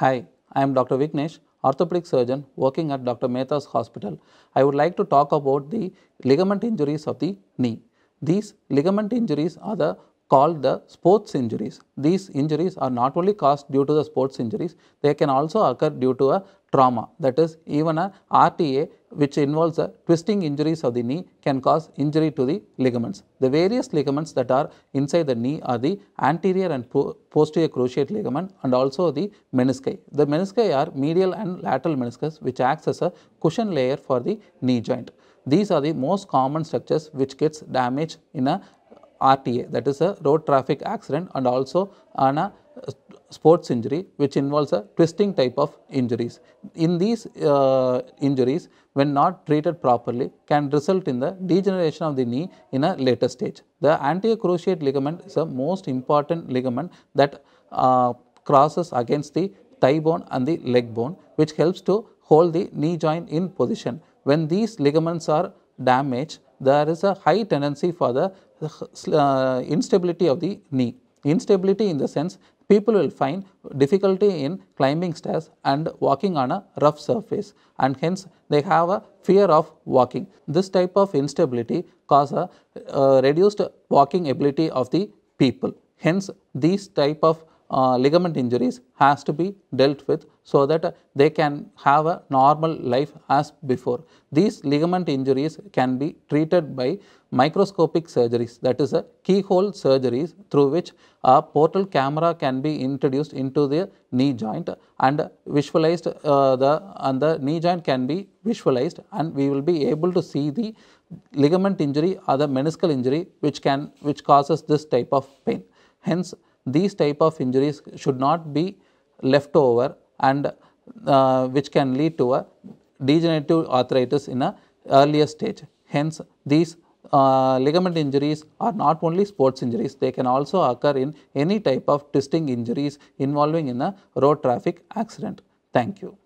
Hi, I am Dr. Viknesh, orthopedic surgeon working at Dr. Mehta's hospital. I would like to talk about the ligament injuries of the knee. These ligament injuries are the called the sports injuries. These injuries are not only caused due to the sports injuries, they can also occur due to a trauma that is even a RTA which involves the twisting injuries of the knee can cause injury to the ligaments. The various ligaments that are inside the knee are the anterior and posterior cruciate ligament and also the menisci. The menisci are medial and lateral meniscus which acts as a cushion layer for the knee joint. These are the most common structures which gets damaged in a RTA that is a road traffic accident and also on a sports injury which involves a twisting type of injuries. In these uh, injuries when not treated properly can result in the degeneration of the knee in a later stage. The anterior cruciate ligament is the most important ligament that uh, crosses against the thigh bone and the leg bone which helps to hold the knee joint in position. When these ligaments are damaged there is a high tendency for the uh, instability of the knee instability in the sense people will find difficulty in climbing stairs and walking on a rough surface and hence they have a fear of walking. This type of instability cause a uh, reduced walking ability of the people. Hence, these type of uh, ligament injuries has to be dealt with so that they can have a normal life as before. These ligament injuries can be treated by microscopic surgeries that is a uh, keyhole surgeries through which a portal camera can be introduced into the knee joint and visualized uh, the and the knee joint can be visualized and we will be able to see the ligament injury or the meniscal injury which can which causes this type of pain. Hence, these type of injuries should not be left over and uh, which can lead to a degenerative arthritis in a earlier stage. Hence, these uh, ligament injuries are not only sports injuries, they can also occur in any type of twisting injuries involving in a road traffic accident. Thank you.